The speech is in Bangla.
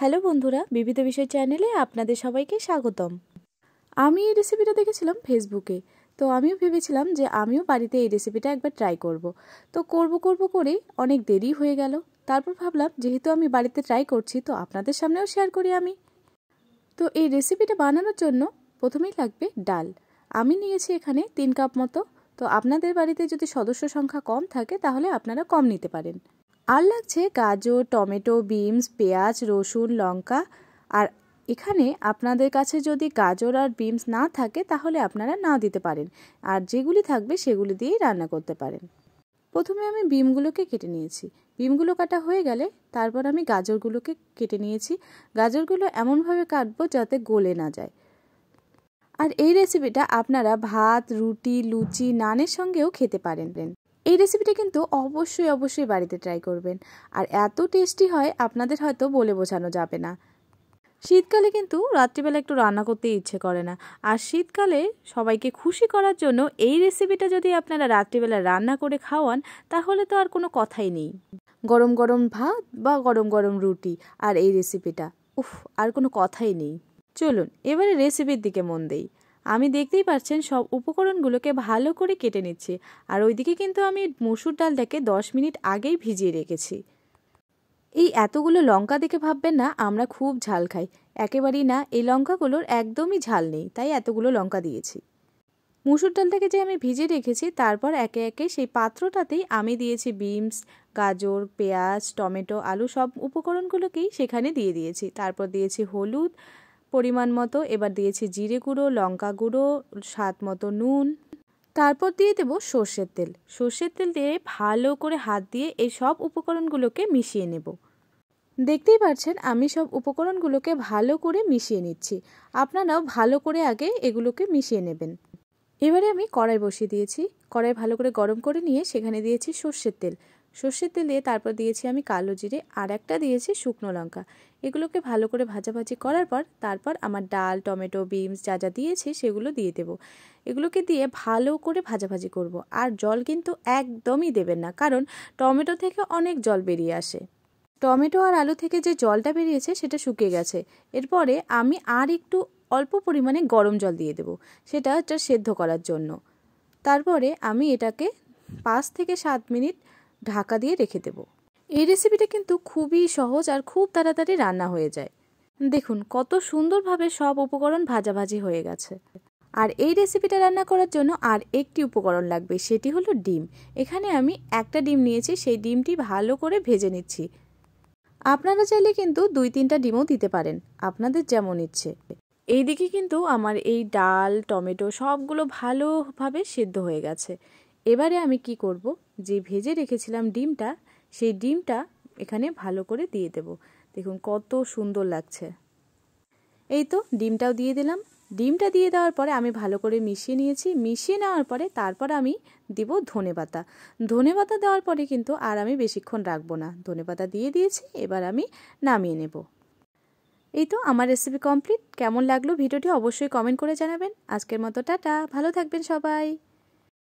হ্যালো বন্ধুরা বিবিধ বিষয় চ্যানেলে আপনাদের সবাইকে স্বাগতম আমি এই রেসিপিটা দেখেছিলাম ফেসবুকে তো আমিও ভেবেছিলাম যে আমিও বাড়িতে এই রেসিপিটা একবার ট্রাই করব। তো করব করব করে অনেক দেরি হয়ে গেল তারপর ভাবলাম যেহেতু আমি বাড়িতে ট্রাই করছি তো আপনাদের সামনেও শেয়ার করি আমি তো এই রেসিপিটা বানানোর জন্য প্রথমেই লাগবে ডাল আমি নিয়েছি এখানে তিন কাপ মতো তো আপনাদের বাড়িতে যদি সদস্য সংখ্যা কম থাকে তাহলে আপনারা কম নিতে পারেন আর লাগছে গাজর টমেটো বিনস পেঁয়াজ রসুন লঙ্কা আর এখানে আপনাদের কাছে যদি গাজর আর বিনস না থাকে তাহলে আপনারা না দিতে পারেন আর যেগুলি থাকবে সেগুলি দিয়েই রান্না করতে পারেন প্রথমে আমি বিমগুলোকে কেটে নিয়েছি বিমগুলো কাটা হয়ে গেলে তারপর আমি গাজরগুলোকে কেটে নিয়েছি গাজরগুলো এমনভাবে কাটবো যাতে গলে না যায় আর এই রেসিপিটা আপনারা ভাত রুটি লুচি নানের সঙ্গেও খেতে পারেন এই রেসিপিটা কিন্তু অবশ্যই অবশ্যই বাড়িতে ট্রাই করবেন আর এত টেস্টি হয় আপনাদের হয়তো বলে বোঝানো যাবে না শীতকালে কিন্তু রাত্রিবেলা একটু রান্না করতে ইচ্ছে করে না আর শীতকালে সবাইকে খুশি করার জন্য এই রেসিপিটা যদি আপনারা রাত্রিবেলা রান্না করে খাওয়ান তাহলে তো আর কোনো কথাই নেই গরম গরম ভাত বা গরম গরম রুটি আর এই রেসিপিটা উফ আর কোনো কথাই নেই চলুন এবারে রেসিপির দিকে মন দেই আমি দেখতেই পাচ্ছেন সব উপকরণগুলোকে ভালো করে কেটে নিচ্ছি আর ওইদিকে কিন্তু আমি মসুর ডালটাকে দশ মিনিট আগেই ভিজিয়ে রেখেছি এই এতগুলো লঙ্কা দেখে ভাববেন না আমরা খুব ঝাল খাই একেবারেই না এই লঙ্কাগুলোর একদমই ঝাল নেই তাই এতগুলো লঙ্কা দিয়েছি মুসুর ডালটাকে যে আমি ভিজে রেখেছি তারপর একে একে সেই পাত্রটাতেই আমি দিয়েছি বিনস গাজর পেঁয়াজ টমেটো আলু সব উপকরণগুলোকেই সেখানে দিয়ে দিয়েছি তারপর দিয়েছি হলুদ পরিমাণ মতো এবার দিয়েছি জিরে গুঁড়ো লঙ্কা গুঁড়ো স্বাদ মতো নুন তারপর দিয়ে দেব সর্ষের তেল সর্ষের তেল দিয়ে ভালো করে হাত দিয়ে এই সব উপকরণগুলোকে মিশিয়ে নেব দেখতেই পাচ্ছেন আমি সব উপকরণগুলোকে ভালো করে মিশিয়ে নিচ্ছি আপনারাও ভালো করে আগে এগুলোকে মিশিয়ে নেবেন এবারে আমি কড়াই বসিয়ে দিয়েছি কড়াই ভালো করে গরম করে নিয়ে সেখানে দিয়েছি সর্ষের তেল সর্ষের তেল দিয়ে তারপর দিয়েছি আমি কালো জিরে আর একটা দিয়েছি শুকনো লঙ্কা এগুলোকে ভালো করে ভাজাভাজি করার পর তারপর আমার ডাল টমেটো বিনস যা যা দিয়েছি সেগুলো দিয়ে দেব এগুলোকে দিয়ে ভালো করে ভাজাভাজি করব আর জল কিন্তু একদমই দেবেন না কারণ টমেটো থেকে অনেক জল বেরিয়ে আসে টমেটো আর আলু থেকে যে জলটা বেরিয়েছে সেটা শুকিয়ে গেছে এরপরে আমি আর একটু অল্প পরিমাণে গরম জল দিয়ে দেব সেটা সেদ্ধ করার জন্য তারপরে আমি এটাকে পাঁচ থেকে সাত মিনিট ঢাকা দিয়ে রেখে দেব এই রেসিপিটা কিন্তু খুবই সহজ আর খুব তাড়াতাড়ি রান্না হয়ে যায় দেখুন কত সুন্দরভাবে সব উপকরণ ভাজাভাজি হয়ে গেছে আর এই রেসিপিটা রান্না করার জন্য আর একটি উপকরণ লাগবে সেটি হলো ডিম এখানে আমি একটা ডিম নিয়েছি সেই ডিমটি ভালো করে ভেজে নিচ্ছি আপনারা চাইলে কিন্তু দুই তিনটা ডিমও দিতে পারেন আপনাদের যেমন ইচ্ছে এইদিকে কিন্তু আমার এই ডাল টমেটো সবগুলো ভালোভাবে সেদ্ধ হয়ে গেছে এবারে আমি কি করব যে ভেজে রেখেছিলাম ডিমটা সেই ডিমটা এখানে ভালো করে দিয়ে দেব দেখুন কত সুন্দর লাগছে এই তো ডিমটাও দিয়ে দিলাম ডিমটা দিয়ে দেওয়ার পরে আমি ভালো করে মিশিয়ে নিয়েছি মিশিয়ে নেওয়ার পরে তারপর আমি দেব ধনে পাতা ধনে পাতা দেওয়ার পরে কিন্তু আর আমি বেশিক্ষণ রাখবো না ধনে পাতা দিয়ে দিয়েছি এবার আমি নামিয়ে নেব এই তো আমার রেসিপি কমপ্লিট কেমন লাগলো ভিডিওটি অবশ্যই কমেন্ট করে জানাবেন আজকের মতো টাটা ভালো থাকবেন সবাই